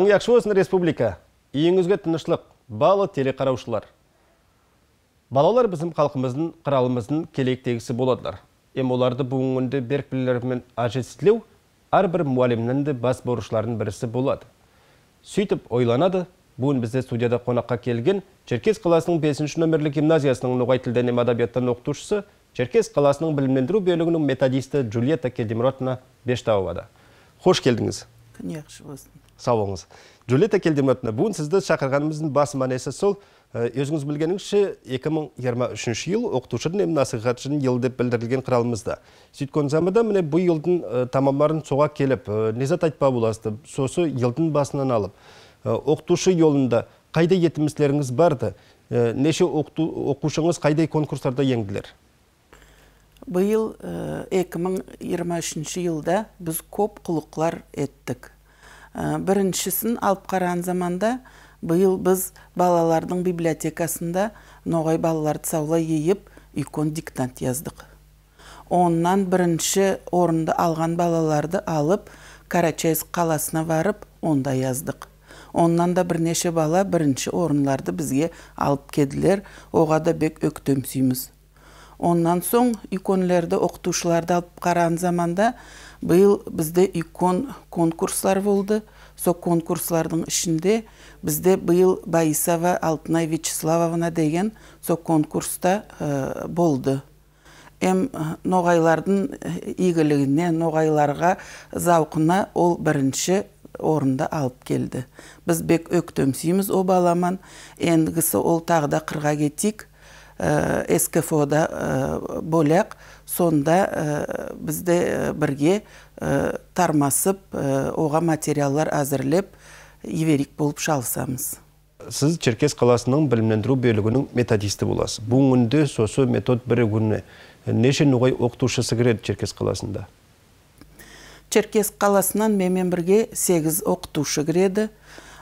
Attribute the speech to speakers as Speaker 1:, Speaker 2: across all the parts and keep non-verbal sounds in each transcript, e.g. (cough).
Speaker 1: яқшы өзін республика, үйіңізге тынышлық, балы телеқараушылар. Балалар біздің қалқымыздың, қыралымыздың келектегісі боладылар. Ем оларды бүгінгі беркбілерімен ажетсілеу, әрбір мұғалімнің бас борышларының бірісі болады. Сөйтіп ойланады, бүгін бізде студияда қонаққа келген Черкес қаласының 5 номерлі гимназиясының ноғай тілден әдебиеттан оқытушысы, Черкес қаласының білімдендіру бөлігінің методисті 5 Келдемұратовна Бештауовада. Хош келдіңіз. Күн сау болыңыз джулетта келдімұратовна бүгін сізді шақырғанымыздың бас мәнесі сол өзіңіз білгеніңізше 2023 жыл оқытушының немі насихатшының жылы деп білдірілген құралымызда сөйткен заманда міне бұл елдің тамамларын соға келіп незат айтпа боласыз сосы елдің басынан алып оқытушы жолында қайда етімістеріңіз барды неше оқушыңыз қайдай конкурстарда еңділер
Speaker 2: биыл 2023 жылда біз көп құлықлар еттік ә, біріншісін алып қараған заманда биыл біз балалардың библиотекасында ноғай балаларды саулай ейіп икон диктант яздық оннан бірінші орынды алған балаларды алып карачайск қаласына барып онда яздық оннан да бірнеше бала бірінші орынларды бізге алып келділер оға да бек өктемсүйміз оннан соң иконлерді оқытушыларды алып қараған заманда биыл бізде икон конкурслар болды сол конкурслардың ішінде бізде биыл баисова алтынай вячеславовна деген сол конкурста э, болды эм ноғайлардың э, игілігіне ноғайларға зауқына ол бірінші орында алып келді біз бек өктөмсейміз о баламан ендігісі ол тағы да қырға кетейік Э, скфо да э, бөлек сонда э, бізде бірге тармасып оға материаллар әзірлеп иверик болып шалысамыз
Speaker 1: сіз черкес қаласының білімдендіру бөлігінің методисті боласыз бұл күнде сосы метод бірігуіне неше ноғай оқытушысы кіреді черкес қаласында
Speaker 2: черкес қаласынан менімен бірге сегіз оқытушы кіреді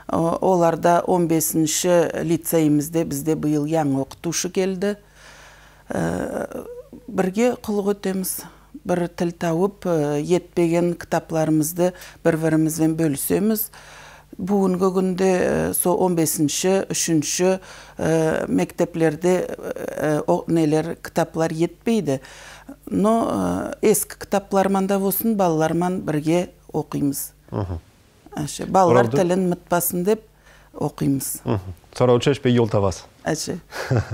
Speaker 2: Э, оларда 15-ші лицейімізде бізде бұйыл яң оқытушы келді э, бірге құлық өтеміз бір тіл тауып э, етпеген кітапларымызды бір бірімізбен бөлісеміз бүгінгі күнде со 15-ші 3-ші мектеплерде нелер кітаплар етпейді но ескі кітапларман да балаларман бірге оқимыз әші балалар тілін ұмытпасын деп
Speaker 1: оқимыз сараушы әшпей ел табасыз әші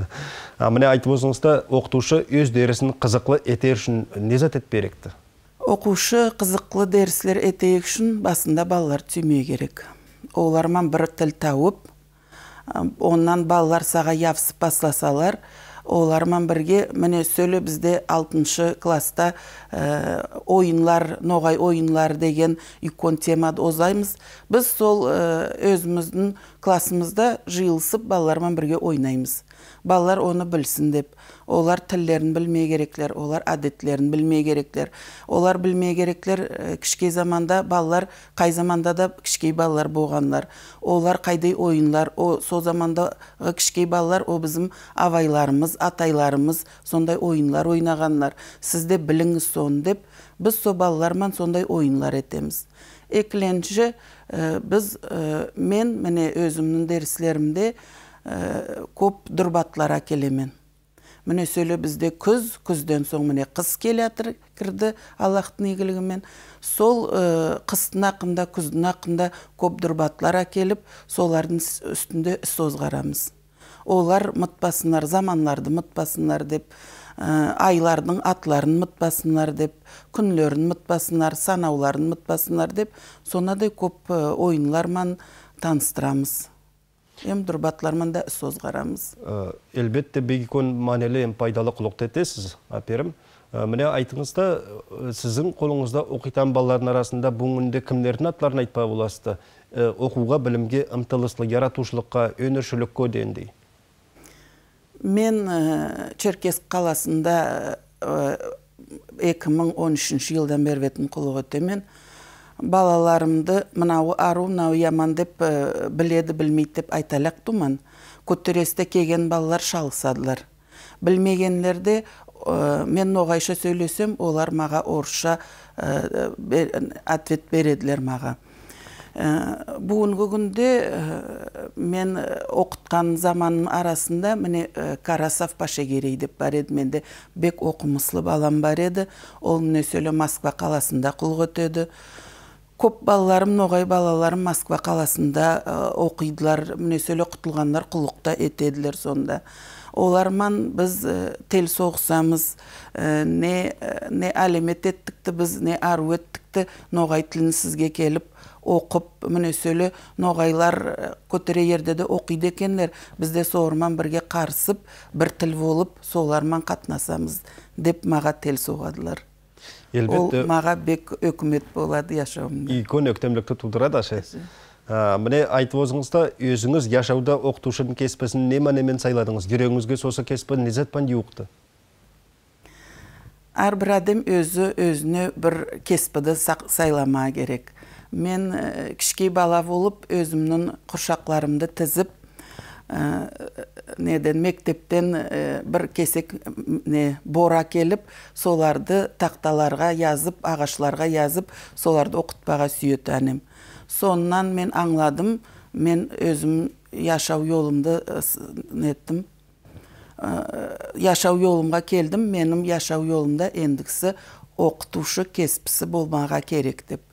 Speaker 1: (laughs) міне айтып өзіңізді оқытушы өз дәрісін қызықлы етер үшін не зат етперекті
Speaker 2: оқушы қызықлы дәрістер етейік үшін басында балалар түйме керек оларман бір тіл тауып оннан балалар саға явсып басласалар оларман бірге міне сөлі бізде алтыншы класста ойынлар ноғай ойынлар деген үлкен темады озаймыз біз сол өзіміздің классымызда жиылысып балалармен бірге ойнаймыз балалар оны білсін деп олар тілдерін білмей кереклер олар әдеттерін білмей кереклер олар білмей кереклер кішкей заманда балалар қай заманда да кішкей балалар болғандар олар қайдай ойынлар о сол замандағы кішкей балалар о біздің абайларымыз атайларымыз сондай ойынлар ойнағандар сізде біліңіз соны деп біз сол балалармен сондай ойынлар етеміз екіленші біз мен міне өзімнің дәрістерімде Э, көп дұрбатлар әкелемен міне сөйле бізде күз күзден соң міне қыс кележатыр кірді аллахтың игілігімен сол ә, қыстың ақында күздің ақында көп дұрбатлар әкеліп солардың үстінде іс озғарамыз олар мұтпасынлар, заманларды мұтпасынлар деп ә, айлардың атларын мұтпасынлар деп күнлерін мұтпасынлар, санауларын мытпасынлар деп сонадай көп ойынларман таныстырамыз эми дурбатлармында сөз ә,
Speaker 1: Әлбетті элбетте көн маанили эми пайдалуу кулукта этесиз аперим ә, міне айтыңызда ә, сіздің қолыңызда оқитан баларын арасында бұңынды кімдердің атларын айтпай боласыз оқуға білімге ынтылыстылық яратушылыққа өнершілікке дегендей
Speaker 2: мен черкес қаласында 2013 жылдан бері бетін құлық балаларымды мынауы ару мынау яман деп э, біледі білмейді деп айталақ тұман көтересте келген балалар шалысадылар білмегенлерде ә, э, мен ноғайша сөйлесем олар маға орысша ә, ответ береділер маға ә, бүгінгі күнде мен оқытқан заманым арасында міне карасав пашегерей деп бар еді менде бек оқымыслы балам бар еді ол міне москва қаласында құлық өтеді көп балаларым ноғай балаларым москва қаласында э, оқидылар мүнесөлі құтылғандар құлықта етеділер сонда оларман біз э, тел соғысамыз э, не не әлемет еттікті біз не ару еттікті ноғай тілін сізге келіп оқып мүнесөлі, ноғайлар көтере ерде де оқиды екенлер бізде соғырман бірге қарысып, бір тіл болып соларман қатынасамыз деп маға тел соғадылар ол маға бек өкімет болады жашауымда
Speaker 1: үлкен өктемлікті тудырады ашы міне айтып өзіңіз өзіңіз жашауда оқытушының кеспісін сайладыңыз жүрегіңізге сосы кеспі не ұқты?
Speaker 2: Ар бір адам өзі өзіне бір кеспіді сайлама керек мен э, кішкей бала болып өзімнің құршақларымды тізіп Э, неден мектептен э, бір кесек не бора келіп соларды тақталарға язып ағашларға язып соларды оқытпаға сүйетті әнем соннан мен аңладым мен өзім яшау жолымды э, неттім яшау жолымға келдім менің яшау жолымда ендігісі оқытушы кеспісі болмаға керек деп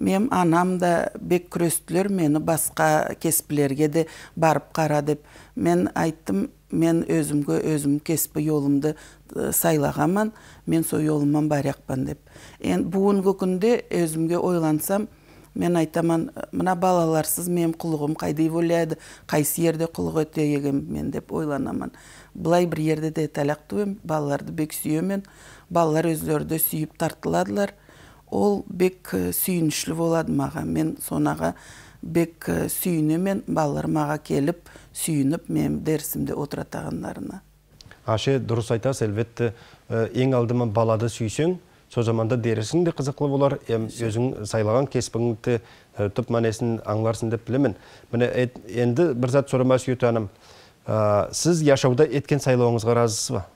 Speaker 2: мен анам да бек күрестілер мені басқа кеспілерге де барып қара деп мен айттым мен өзімге өзім кеспі жолымды э, сайлағанмын мен сол жолымнан барақпын деп енді бүгінгі күнде өзімге ойлансам мен айтаман, «Э, мына балаларсыз мен құлығым қайдай боляды, қайсы жерде құлық өте мен деп ойланамын Бұлай бір жерде де тәлақ балаларды бек сүйемін балалар өздері де сүйіп тартыладылар ол бек э, сүйінішлі болады маған мен сонаға бек э, мен балалар маға келіп сүйініп мен дәрісімде отыратағандарына
Speaker 1: аше дұрыс айтасыз әлбетте э, ең алдымен балады сүйсең сол заманда дерісің де қызықлы болар өзің сайлаған кеспіңді түп мәнесін аңларсың деп білемін міне енді бір зат сұрама сүйет ханым сіз яшауда еткен сайлауыңызға разысыз ба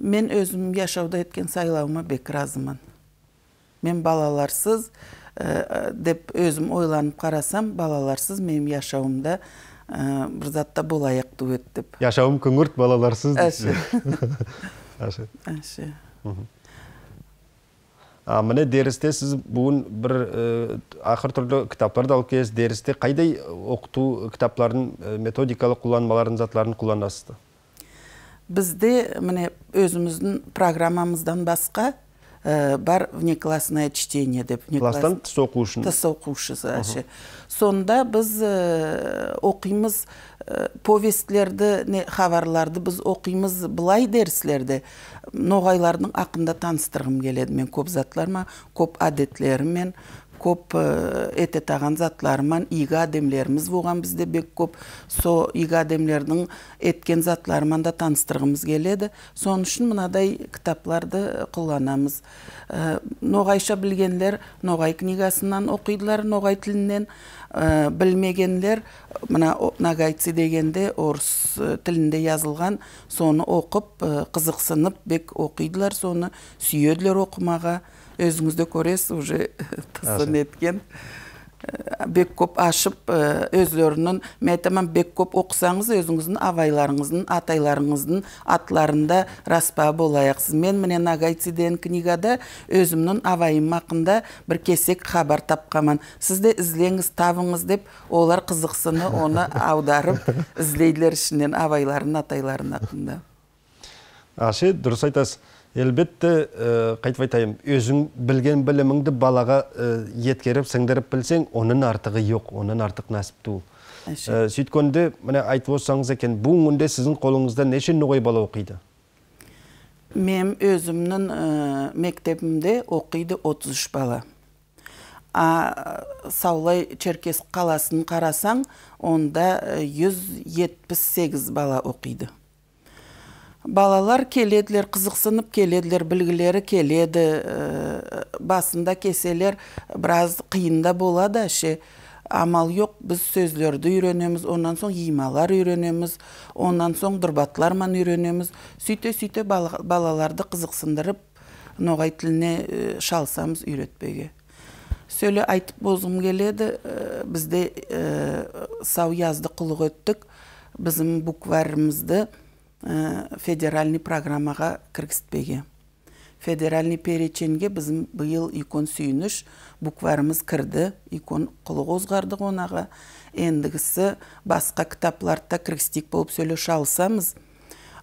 Speaker 2: мен өзім яшауда еткен сайлауыма бек разымын мен балаларсыз ә, деп өзім ойланып қарасам балаларсыз менің яшауымда ә, бір затта болайық өт деп
Speaker 1: яшауым күңгірт балаларсыз әші (laughs) әші міне дәрісте сіз бүгін бір э, ақыр түрлі кітаптарды алып келесіз дәрісте қайдай оқыту кітаптарын методикалық қолданмаларын заттарын қолданасыз
Speaker 2: бізде міне өзіміздің программамыздан басқа Э, бар внеклассное чтение деп класстан тыс тыс оқушысы сонда біз э, оқимыз э, повестлерді не хабарларды біз оқимыз былай дерсілерді ноғайлардың ақында таныстырғым келеді мен көп затларыма көп әдетлерімен көп ете э, таған затларыман иға адемлеріміз болған, бізде бек көп со игі адемлердің еткен затларыман да таныстырғымыз келеді соның үшін мынадай кітапларды колдонобуз э, Ноғайша білгенлер ноғай книгасынан оқидылар, ноғай тілінен э, білмегенлер, мына нагайцы дегенде орыс тілінде язылған, соны оқып, қызықсынып бек оқидылар, соны сүйеділер оқымаға. Өзіңізді де көресіз уже (laughs) тылсым еткен ә, бек көп ашып ә, өзлерінің мен айтамын бек көп оқысаңыз өзіңіздің абайларыңыздың атайларыңыздың атларында распа болаяқсыз мен міне нагайцы деген книгада өзімнің абайым ақында бір кесек хабар тапқаман сіз ізлеңіз іздеңіз табыңыз деп олар қызықсыны оны (laughs) аударып іздейділер ішінен абайларын атайларын ақында
Speaker 1: аше дұрыс айтасыз әлбетте э, қайтып айтайын өзің білген біліміңді балаға э, еткеріп сіңдіріп білсең оның артығы жоқ оның артық нәсіпті ол э, сөйткенде міне айтып отырсаңыз екен бұл күнде сіздің қолыңызда неше ноғай бала оқиды
Speaker 2: мен өзімнің мектебімде оқиды 33 бала саулай черкес қаласын қарасаң онда 178 бала оқиды балалар келеділер қызықсынып келеділер білгілері келеді ә, басында кеселер біраз қиында болады ше амал жоқ біз сөздерді үйренеміз онан соң ималар үйренеміз онан соң дұрбатларман үйренеміз сөйте сөйте балаларды қызықсындырып ноғай тіліне э, шалсамыз үйретпеге сөйле айтып бозғым келеді э, бізде ә, сау язды құлық өттік біздің букварымызды Э, федеральный программаға кіргізбеге федеральный переченьге біздің биыл икон сүйініш букварымыз кірді икон құлық өзгардық онаға ендігісі басқа кітапларды да болып сөйлеше алсамыз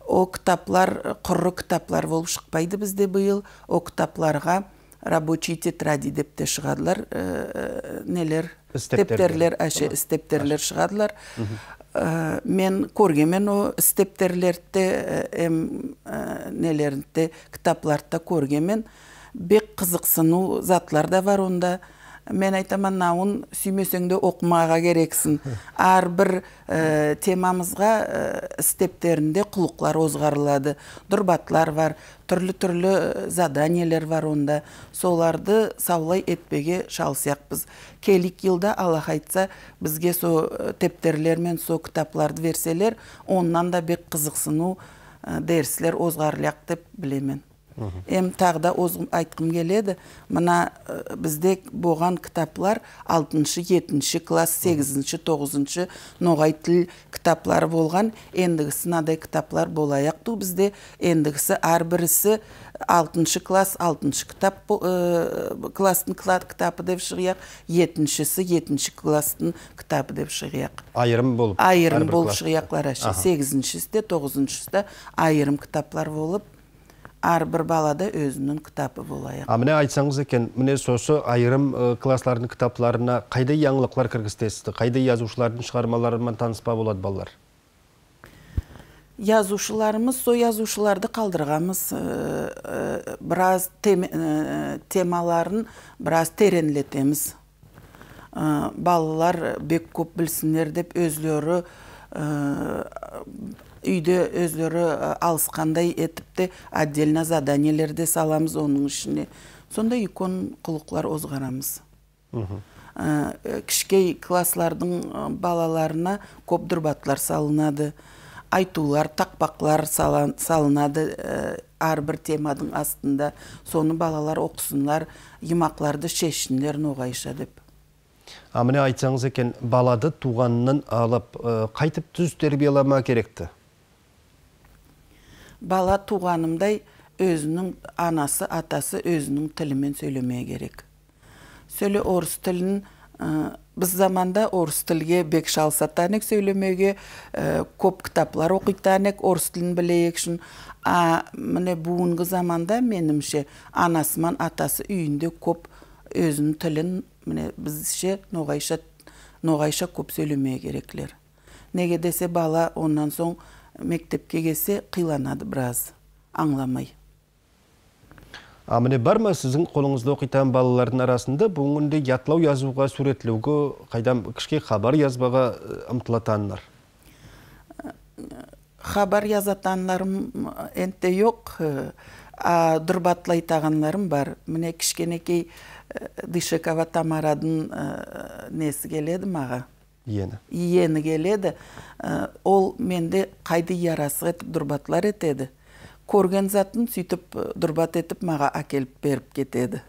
Speaker 2: о кітаплар құры кітаплар болып шықпайды бізде биыл о кітапларға рабочий тетради деп те шығадылар ә, нелер
Speaker 1: істептерлер
Speaker 2: әше істептерлер шығадылар Э, мен көргенмен о стептерлерді ә, нелерді кітапларды да көргенмен бек қызықсыну затлар да бар онда мен айтамын науын сүймесең де оқымаға керексің әрбір ә, э, темамызға ә, құлықлар озғарылады дұрбатлар бар түрлі түрлі э, заданиелер бар онда соларды саулай етпеге шал сияқпыз келік елда аллах айтса бізге со тептерлер мен со кітапларды берселер оннан да бек қызықсыну ә, дәрістер озғарылақ деп білемін Әм тағы да айтқым келеді, мұна бізде болған кітаплар 6-7 шы класс, 8-9 ноғай тіл кітаплар болған, ендігісі э, надай кітаплар болайақты бізде, ендігісі әрбірісі 6 шы класс, 6 кітап, класстың кітапы деп шығияқ, 7 шісі 7 класстың кітапы деп шығияқ.
Speaker 1: Айырым болып? Айырым болып шығияқлар 8
Speaker 2: шісі де 9-сі де айырым кітаплар болып әрбір балада өзінің кітабы болайық а міне
Speaker 1: айтсаңыз екен міне сосы айырым класстардың кітапларына қайдай яңылықлар кіргізтесіз қайдай жазушылардың шығармаларымен таныспа болады балалар
Speaker 2: жазушыларымыз сол жазушыларды қалдырғанбыз біраз темаларын біраз тереңлетеміз балалар бек көп білсіндер деп өзлері үйде өздері алысқандай етіпті отдельно заданиелер саламыз оның ішіне сондай икон құлықлар озғарамыз кішкей класслардың балаларына көп дұрбатлар салынады айтулар тақпақлар салынады әрбір темадың астында соны балалар оқысынлар имақларды шешсіндер ноғайша деп
Speaker 1: а міне айтсаңыз екен балады туғанынан алып қайтып түз тәрбиелама керекті
Speaker 2: бала туғанымдай өзінің анасы атасы өзінің тілімен сөйлемеу керек сөйле орыс тілін біз заманда орыс тілге бек шалсатанек сөйлемеуге ә, көп кітаплар оқитанек орыс тілін білейік үшін а міне бүгінгі заманда менімше анасы мен атасы үйінде көп өзінің тілін міне бізше ноғайша ноғайша көп сөйлемеу кереклер неге десе бала оннан соң мектепке келсе қиланады біраз аңламай
Speaker 1: а міне бар ма сіздің қолыңызда оқитын балалардың арасында бүгінгі ятлау жазуға суретлеуге қайдан кішкене хабар жазбаға ұмтылатандар
Speaker 2: хабар жазатанларым енді жоқ а бар міне кішкенекей дышекова тамарадың несі келеді маға иені иені келеді ә, ол менде қайды ярасы етіп дұрбатлар етеді көрген затын сөйтіп ә, дұрбат етіп маға әкеліп беріп кетеді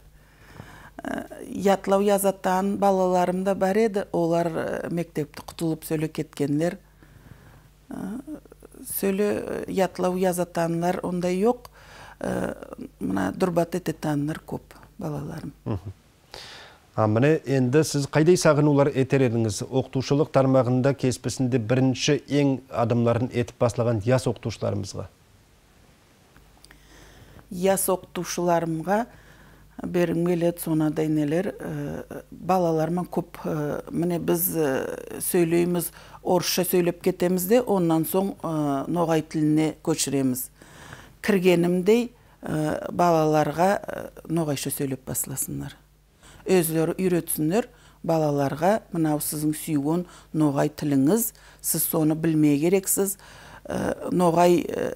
Speaker 2: ә, ятлау язаттан балаларым да бар еді олар мектепті құтылып сөле кеткенлер. ятлау язатанлар ондай жоқ мына дұрбат ететандар көп балаларым
Speaker 1: міне енді сіз қайдай сағынулар етер едіңіз оқытушылық тармағында кеспісінде бірінші ең адымларын етіп бастаған яс оқытушыларымызға
Speaker 2: яс оқытушыларымға бергім келеді сонадай нелер ә, көп ә, міне біз ә, сөйлейміз орысша сөйлеп кетеміз де оннан соң ә, ноғай тіліне көшіреміз кіргенімдей ә, балаларға ноғайша сөйлеп бастасындар өздері үйретсіндер балаларға мынау сіздің сүйген ноғай тіліңіз сіз соны білмей керексіз ә, ноғай э,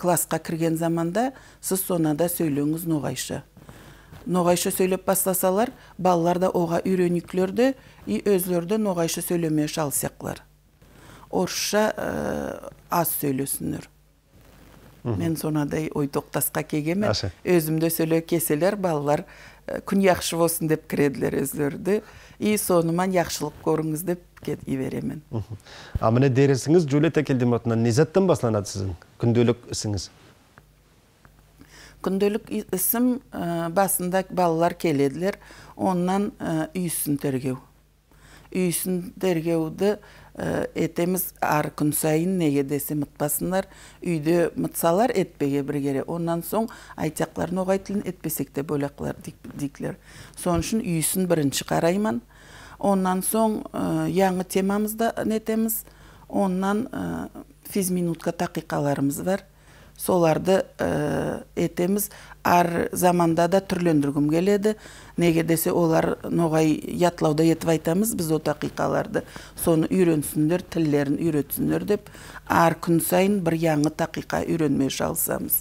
Speaker 2: классқа кірген заманда сіз сонада сөйлеңіз ноғайша ноғайша сөйлеп бастасалар балалар да оға үйренікілер де и өзілері де ноғайша сөйлемей орысша э, аз сөйлесіндер мен сонадай ой тоқтасқа келгенмін де сөйлеу кеселер балалар күн яқшы болсын деп кіреділер өздерді и соныман яқшылық көріңіз деп кете беремін
Speaker 1: а міне дерісіңіз жулетта джульетта келдиматынан не заттан сіздің күнделік ісіңіз
Speaker 2: күнделік ісім э, басында балалар келеділер оннан ә, э, үйсін тергеу үйсін тергеуді етеміз э, ар күн сайын неге десе мытпасыңдар үйде мытсалар етпеге бір кере онан соң айтақларын оғайтылын етпесек те бөлақлар дейділер соның үшін үйісін бірінші қарайман онан соң э, яңы темамызда нетеміз оннан э, физ физминутка тақиқаларымыз бар соларды ә, э, етеміз ар заманда да түрлендіргім келеді неге десе олар ноғай ятлауда етіп айтамыз біз ол тақиқаларды соны үйренсіндер тілдерін үйретсіндер деп ар күн сайын бір яңы тақиқа үйренмей жалысамыз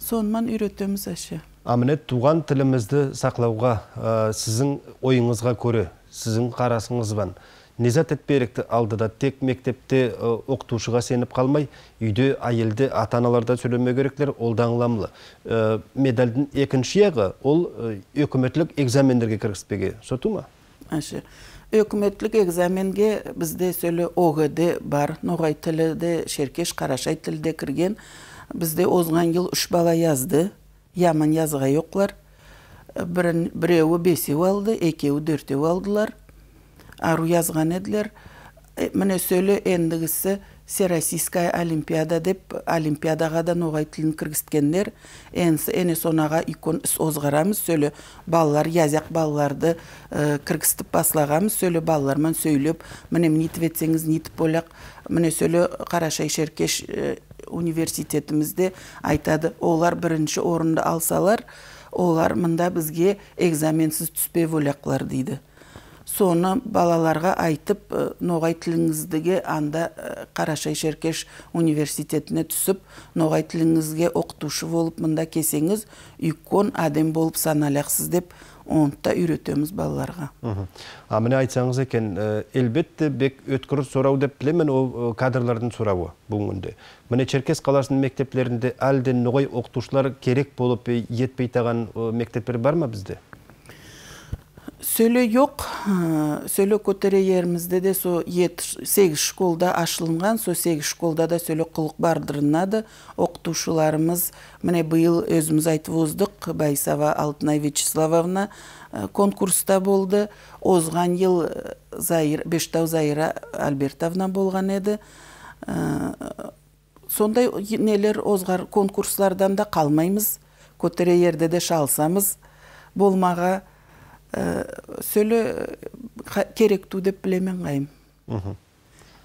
Speaker 2: Соныман үйретеміз әше
Speaker 1: а міне туған тілімізді сақлауға ә, сіздің ойыңызға көре сіздің қарасыңызбен Незат алды алдыда тек мектепте оқытушыға сеніп қалмай үйде айылды, ата сөйлеме сөйлемеу кереклер ол екінші яғы ол өкіметтік экзамендерге кіргізбеге соту ма әші
Speaker 2: экзаменге бізде сөйле огд бар ноғай тілі де шеркеш қарашай тілі де кірген бізде озған ел үш бала язды яман язға жоқлар бірін біреуі бесеу алды екеуі төртеу алдылар ару язған еділер э, міне сөлі ендігісі всероссийская олимпиада деп олимпиадаға да ноғай тілін кіргізгендер энсі әне сонаға икон озғарамыз сөлі балалар язақ балаларды кіргістіп э, кіргізтіп баслағамыз сөлі балалармен сөйлеп міне нетіп етсеңіз нетіп ойлақ міне сөлі қарашай шеркеш э, университетімізде айтады олар бірінші орынды алсалар олар мында бізге экзаменсіз түспе ойлақлар дейді соны балаларға айтып э, ноғай тіліңіздіге анда э, қарашай шеркеш университетіне түсіп ноғай тіліңізге оқытушы болып мында кесеңіз үйкон адем болып саналяқсыз деп онытта үйретеміз балаларға
Speaker 1: а міне айтсаңыз екен әлбетте э, бек өткір сұрау деп білемін о кадрлардың сұрауы бұңынды. міне черкес қаласының мектептерінде әлден ноғай оқытушылар керек болып етпейтаған мектептер бар
Speaker 2: ма бізде сөлө ә, жок көтере көтөрөерибизде де со сегиз школда ашылынған со сегиз школда да сөлө кылык бардырынады Оқытушыларымыз, міне быйыл өзіміз айтып оздық байсава алтынай вячеславовна ә, конкурста болды озған ел ә, зайыр, бештау зайра альбертовна болған еді сондай нелер озғар конкурслардан да қалмаймыз көтере жерде де шалсамыз болмаға Э, сөлі керекту деп білемін қайым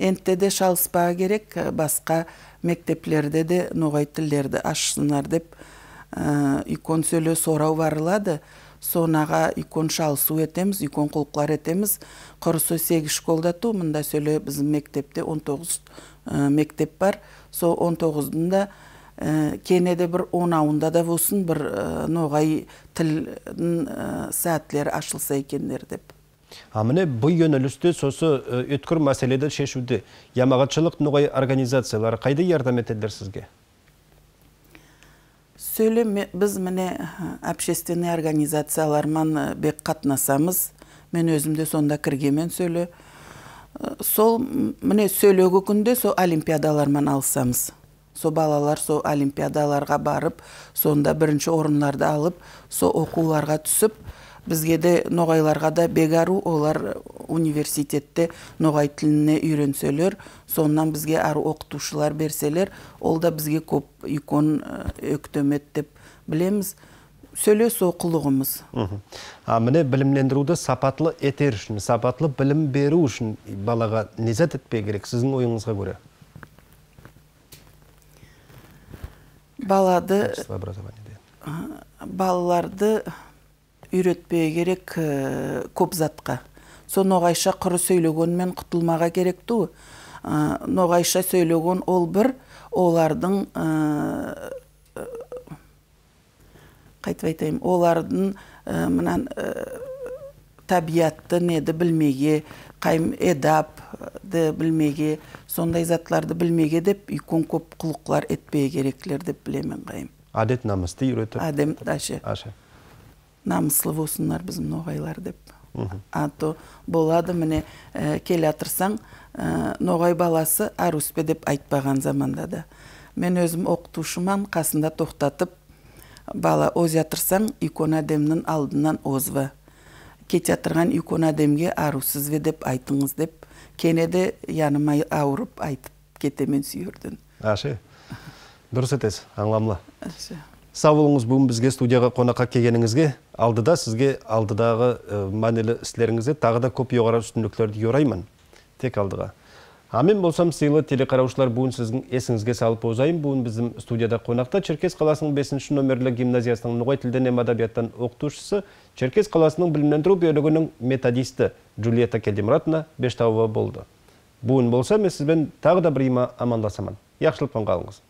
Speaker 2: энте де шалыспа керек э, басқа мектептерде де ноғай тілдерді ашсынар деп э, икон сөлі сорау барылады сонаға икон шалысу етеміз үйкон құлқылар етеміз құрысы сегіз школда ту мында сөлі біздің мектепте 19 мектеп бар сол он тоғыздың ә, бір онауында да болсын бір ә, ноғай тілдің э, ә, ашылса екендер деп
Speaker 1: а міне бұл сосы өткір мәселеді шешуді. ямағатшылық ноғай организациялары қайда ярдам етеділер сізге
Speaker 2: сөйле біз міне общественный организациялармен бек қатынасамыз мен өзім де сонда кіргенмен сөйле сол міне сөйлегі күнде сол олимпиадалармен алысамыз со балалар со олимпиадаларға барып сонда бірінші орындарды алып со оқуларға түсіп бізге де ноғайларға да бегару, олар университетте ноғай тіліне үйренселер соннан бізге ару оқытушылар берселер ол да бізге көп икон э, өктөмет деп білеміз сөйлес құлығымыз
Speaker 1: а міне білімлендіруді сапатлы етер үшін сапатлы білім беру үшін балаға не зат керек сіздің ойыңызға көре
Speaker 2: балады балаларды үйретпеу керек э, көп затқа со ноғайша құры сөйлегенмен құтылмаға керек ту ноғайша сөйлеген ол бір олардың э, э, қайтып айтайын олардың мына табиятты неді білмеге қайым эдап білмеге сондай затларды білмеге деп үйкөн көп құлықлар этпей кереклер деп білемін қайым.
Speaker 1: әдет адет намысты үйретіп
Speaker 2: адем ашы намыслы босынлар бізім ноғайлар деп а то болады міне ә, келе ә, ноғай баласы аруспе деп айтпаған заманда да мен өзім оқытушыман қасында тоқтатып бала оз атырсаң икон әдемнің алдынан озба кете икона үлкен адемге арусыз бе деп айтыңыз деп кенеде яныма ауырып айтып кетемен сүйірден
Speaker 1: ашы дұрыс айтасыз аңламла сау болыңыз бүгін бізге студияға қонаққа келгеніңізге алдыда сізге алдыдағы ә, э, мәнелі істеріңізде тағы да көп жоғары үстүнлүктөрдү тек алдыға а мен болсам сыйлы телекараушылар бүгін сіздің есіңізге салып озайын бүгін біздің студияда қонақта черкес қаласының бесінші номерлі гимназиясының ноғай тилден әм оқытушысы Черкес қаласының білімдендіру бөлігінің методисті Джульетта Келдемұратовна бештауы болды. Бүгін болса, мен сізбен тағы да бір амандасамын. Яқшылып қалыңыз.